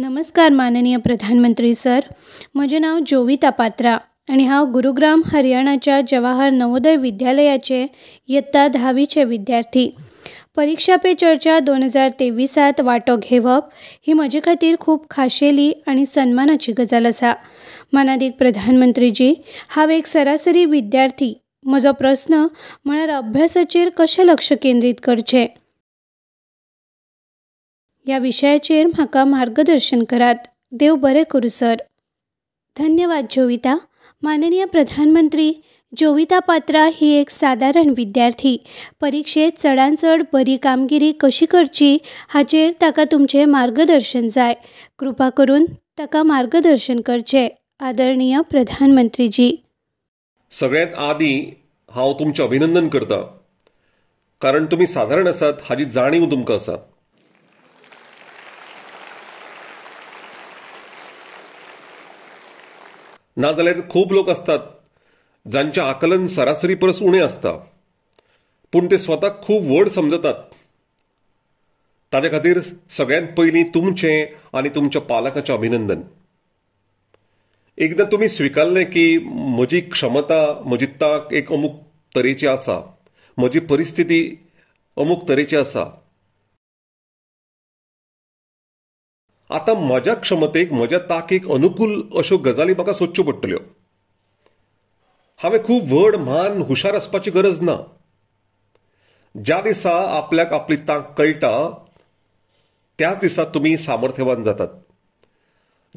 नमस्कार माननीय प्रधानमंत्री सर माझे नाव जोविता पात्रा आणि हा गुरुग्राम हरियाणाच्या जवाहर नवोदय विद्यालयाचे इयत्ता दहावीचे विद्यार्थी परीक्षा पे चर्चा दोन हजार तेवीसात वांटो घेवप ही म्हजे खातीर खूप खाशेली आणि सन्मानाची गजाल असा प्रधानमंत्री प्रधानमंत्रीजी हांव एक सरासरी विद्यार्थी म्हजो प्रस्न म्हळ्यार अभ्यासाचेर कशें लक्ष केंद्रीत करचें ह्या विशयाचेर म्हाका मार्गदर्शन करात देव बरें करूं सर धन्यवाद जोविता माननीय प्रधानमंत्री जोविता पात्रा ही एक सादारण विद्यार्थी परीक्षेत चडांत चड बरी कामगिरी कशी करची हाचेर ताका तुमचें मार्गदर्शन जाय कृपा करून ताका मार्गदर्शन करचें आदरणीय प्रधानमंत्रीजी सगळ्यात आदी हांव तुमचें अभिनंदन करता कारण तुमी साधारण आसात हाची जाणीव तुमकां आसा नाजाल्यार खूब लोक आसतात जांचें आकलन सरासरी परस उणे आसता पूण ते स्वताक खूब व्हड समजतात ताजे खातीर सगळ्यांत पहिली तुमचे आनी तुमच्या पालकाचे अभिनंदन एकदा तुम्ही स्वीकारले की माझी क्षमता म्हजी तांक एक अमुक तरेची आसा म्हजी परिस्थिती अमूक तरेची आसा आता माझ्या क्षमतेक माझ्या तांकेक अनुकूल अश्यो गजाली म्हाका सोदच्यो पडटल्यो हांवें खूब व्हड म्हान हुशार आसपाची गरज ना ज्या दिसा आपल्याक आपली तांक कळटा त्याच दिसा तुमी सामर्थ्यवान जातात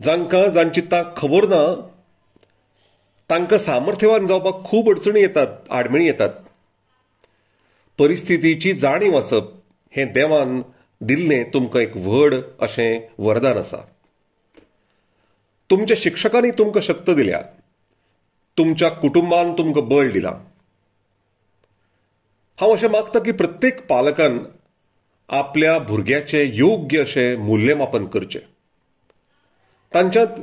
जांकां जांची तांक खबर ना तांकां सामर्थ्यवान जावपाक खूब अडचणी येतात आडमेळी येतात परिस्थितीची जाणीव आसप हें देवान दिल्लें तुमकां एक व्हड अशें वरदान आसा तुमच्या शिक्षकांनी तुमकां शक्त दिल्या तुमच्या कुटुंबान तुमकां बळ दिला हांव अशें मागतां की प्रत्येक पालकान आपल्या भुरग्याचे योग्य अशें मूल्यमापन करचें तांच्यात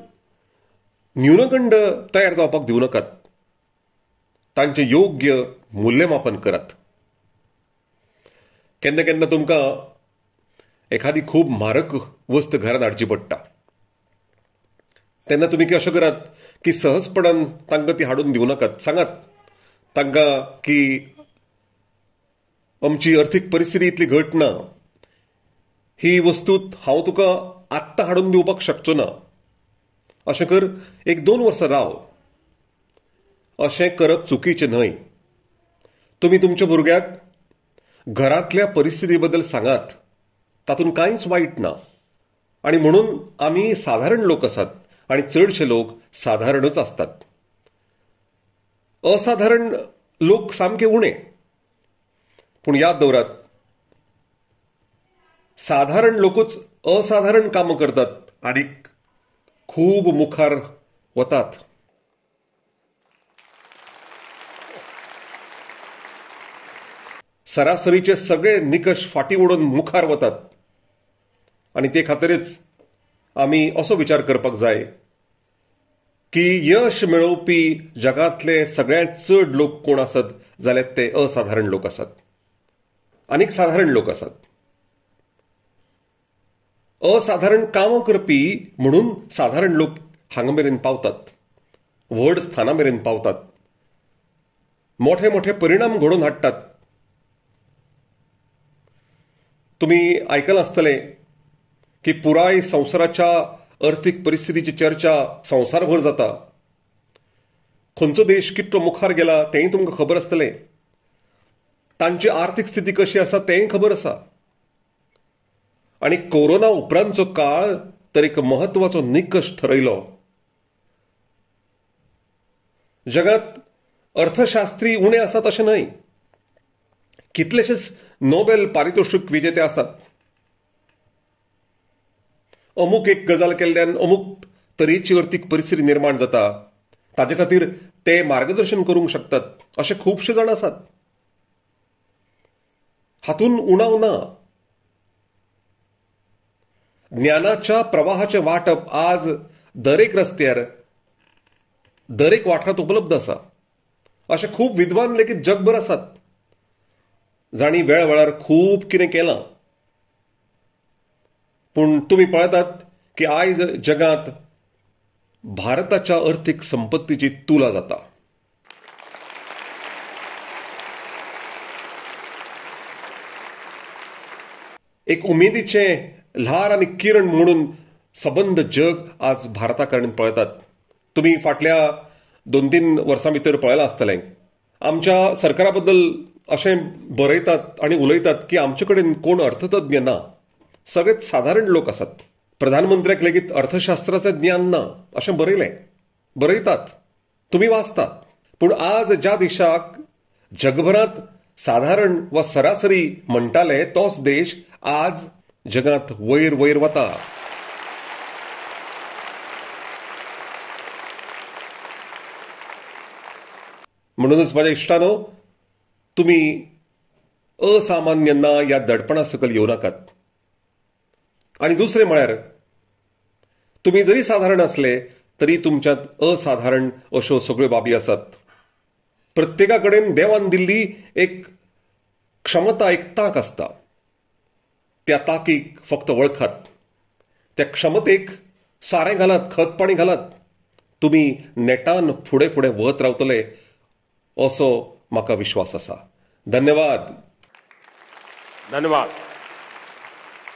न्यूनगंड तयार जावपाक दिवं नकात तांचे योग्य मूल्यमापन करात केन्ना केन्ना तुमकां एखादी खूप मारक वस्त घरात हाडची पडटा तेन्ना तुमी अशें करात की सहजपणान तांकां ती हाडून दिवं नाकात सांगात तांकां की आमची अर्थीक परिस्थिती इतली घट ना ही वस्तूत हांव तुका आत्तां हाडून दिवपाक शकचो ना अशें कर एक दोन वर्सां राव अशें करप चुकीचें न्हय तुमी तुमच्या भुरग्याक घरांतल्या परिस्थिती बद्दल सांगात तातून कांयच वायट ना आणि म्हणून आम्ही साधारण लोक असत आणि चडशे लोक साधारणच असतात असाधारण लोक सामके उणे पण याद दौऱ्यात साधारण लोकच असाधारण काम करतात आणि खूप मुखार वतात सरासरीचे सगळे निकष फाटी ओढून मुखार वतात आणि ते खातीरच आमी असो विचार करपाक जाय की यश मेळोवपी जगांतले सगळ्यांत चड लोक कोण असत जाल्यार ते असाधारण लोक आसात आनीक साधारण लोक आसात असाधारण कामां करपी म्हणून साधारण लोक हांगा मेरेन पावतात व्हड स्थाना मेरेन पावतात मोठे मोठे परिणाम घडोवन हाडटात तुम्ही आयकलां आसतलें की पुराय संसाराच्या अर्थीक परिस्थितीची चर्चा संसारभर जाता खंयचो देश कितलो मुखार गेला तेंय तुमकां खबर आसतलें तांची आर्थीक स्थिती कशी आसा तेंय खबर आसा आनी कोरोना उपरांतचो काळ तर एक महत्वाचो निकश ठरयलो जगात अर्थशास्त्री उणे आसात अशें न्हय कितलेशेच नोबेल पारितोषीक विजेते आसात अमूक एक गजाल केल्ल्यान अमूक तरेची अर्थीक परिस्थिती निर्माण जाता ताजे खातीर ते मार्गदर्शन करूंक शकतात असे खुबशे जाण आसात हातून उणाव ना ज्ञानाच्या प्रवाहाचें वाटप आज दरेक रस्त्यार दरेक वाठारांत उपलब्ध आसा अशे खूब विद्वान लेगीत जगभर आसात जाणी वेळ वेळार खूब कितें केलां पूण तुम्ही पळतात की आयज जगात भारताच्या अर्थीक संपत्तीची तुला जाता एक उमेदीचे ल्हार आणि किरण म्हणून सबंद जग आज भारताकडे पळतात तुम्ही फाटल्या दोन तीन वर्सां भितर पळयलां आसतलें आमच्या सरकारा बद्दल अशें बरयतात आनी उलयतात की आमचे कडेन कोण अर्थतज्ञ ना सगळेच साधारण लोक असतात प्रधानमंत्र्याक लेगीत अर्थशास्त्राचं ज्ञान ना अशें बरयलें बरयतात तुम्ही वाचतात पूण आज ज्या देशाक जगभरात साधारण वा सरासरी म्हणताले तोच देश आज जगात वयर वयर वता म्हणूनच माझ्या इष्टानो तुम्ही असामान्यांना या दडपणा सकल येऊ नकात आणि दुसरे म्हळ्यार तुम्ही जरी साधारण असले तरी तुमच्यात असाधारण अशो सगळ्यो बाबी असत प्रत्येकाकडे कडेन देवान दिल्ली एक क्षमता एक ताक असता त्या ताकीक फक्त वळखात त्या क्षमतेक सारें घालात खत पाणी घालात तुम्ही नेटान फुडें फुडें वत रावतले असो म्हाका विश्वास आसा धन्यवाद धन्यवाद